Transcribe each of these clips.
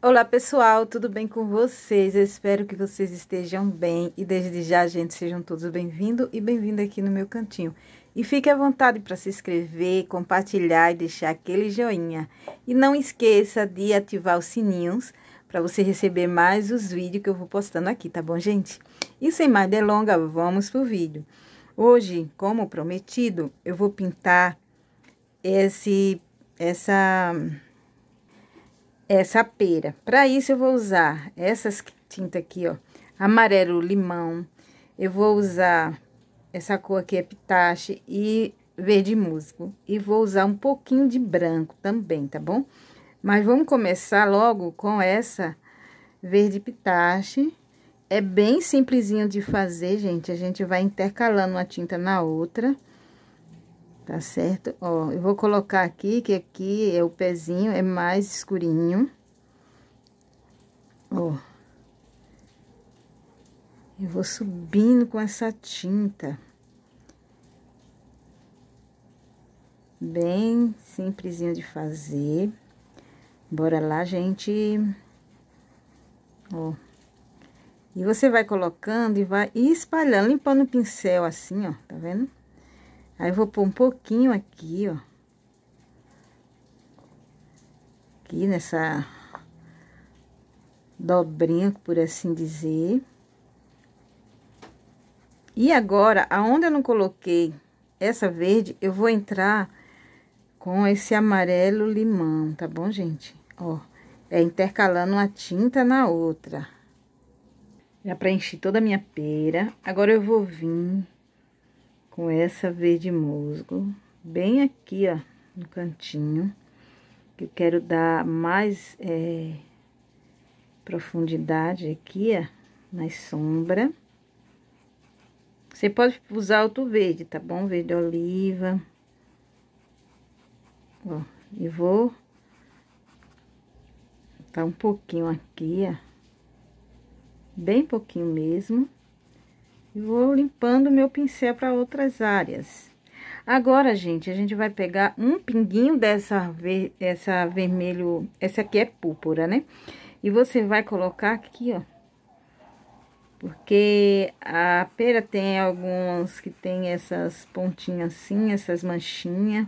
Olá pessoal, tudo bem com vocês? Eu espero que vocês estejam bem e desde já, gente, sejam todos bem-vindos e bem-vindos aqui no meu cantinho. E fique à vontade para se inscrever, compartilhar e deixar aquele joinha. E não esqueça de ativar os sininhos para você receber mais os vídeos que eu vou postando aqui, tá bom, gente? E sem mais delonga, vamos pro vídeo. Hoje, como prometido, eu vou pintar esse essa essa pera. Para isso, eu vou usar essas tinta aqui, ó, amarelo limão. Eu vou usar essa cor aqui é pitache e verde musgo. E vou usar um pouquinho de branco também, tá bom? Mas vamos começar logo com essa verde pitache. É bem simplesinho de fazer, gente. A gente vai intercalando uma tinta na outra tá certo? Ó, eu vou colocar aqui, que aqui é o pezinho, é mais escurinho. Ó. Eu vou subindo com essa tinta. Bem simplesinho de fazer. Bora lá, gente. Ó. E você vai colocando e vai espalhando, limpando o pincel assim, ó, tá vendo? Aí, eu vou pôr um pouquinho aqui, ó. Aqui nessa dobrinha, por assim dizer. E agora, aonde eu não coloquei essa verde, eu vou entrar com esse amarelo limão, tá bom, gente? Ó, é intercalando uma tinta na outra. Já preenchi toda a minha pera. Agora, eu vou vir com essa verde musgo, bem aqui, ó, no cantinho, que eu quero dar mais é, profundidade aqui, ó, na sombra. Você pode usar outro verde, tá bom? Verde oliva. Ó, e vou tá um pouquinho aqui, ó. Bem pouquinho mesmo. E vou limpando meu pincel para outras áreas. Agora, gente, a gente vai pegar um pinguinho dessa ver, essa vermelho, essa aqui é púrpura, né? E você vai colocar aqui, ó. Porque a pera tem alguns que tem essas pontinhas assim, essas manchinhas.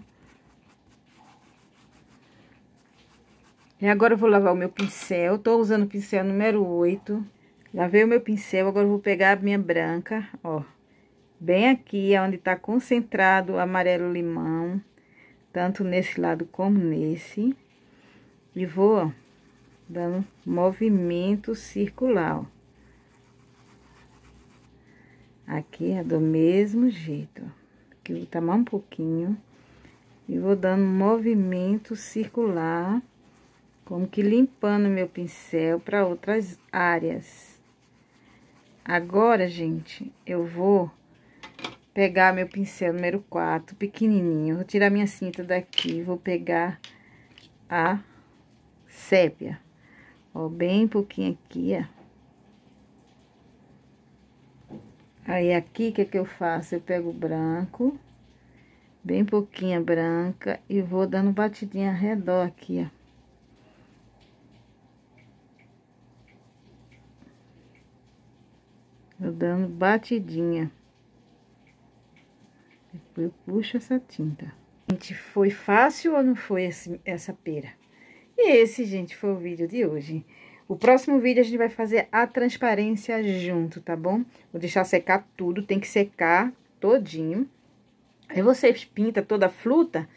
E agora eu vou lavar o meu pincel. Tô usando o pincel número 8. Lavei o meu pincel, agora vou pegar a minha branca, ó. Bem aqui, é onde tá concentrado o amarelo limão, tanto nesse lado como nesse. E vou, ó, dando movimento circular, ó. Aqui é do mesmo jeito, ó. Aqui vou tamar um pouquinho. E vou dando movimento circular, como que limpando meu pincel para outras áreas. Agora, gente, eu vou pegar meu pincel número 4, pequenininho. Vou tirar minha cinta daqui, vou pegar a sépia. Ó, bem pouquinho aqui, ó. Aí, aqui, o que é que eu faço? Eu pego o branco, bem pouquinha branca, e vou dando batidinha ao redor aqui, ó. Eu tá dando batidinha. Depois eu puxo essa tinta. Gente, foi fácil ou não foi esse, essa pera? E esse, gente, foi o vídeo de hoje. O próximo vídeo a gente vai fazer a transparência junto, tá bom? Vou deixar secar tudo, tem que secar todinho. Aí você pinta toda a fruta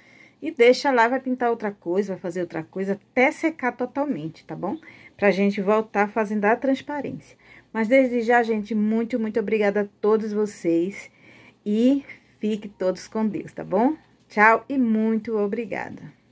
e deixa lá, vai pintar outra coisa, vai fazer outra coisa, até secar totalmente, tá bom? Pra gente voltar fazendo a transparência. Mas desde já, gente, muito, muito obrigada a todos vocês e fiquem todos com Deus, tá bom? Tchau e muito obrigada.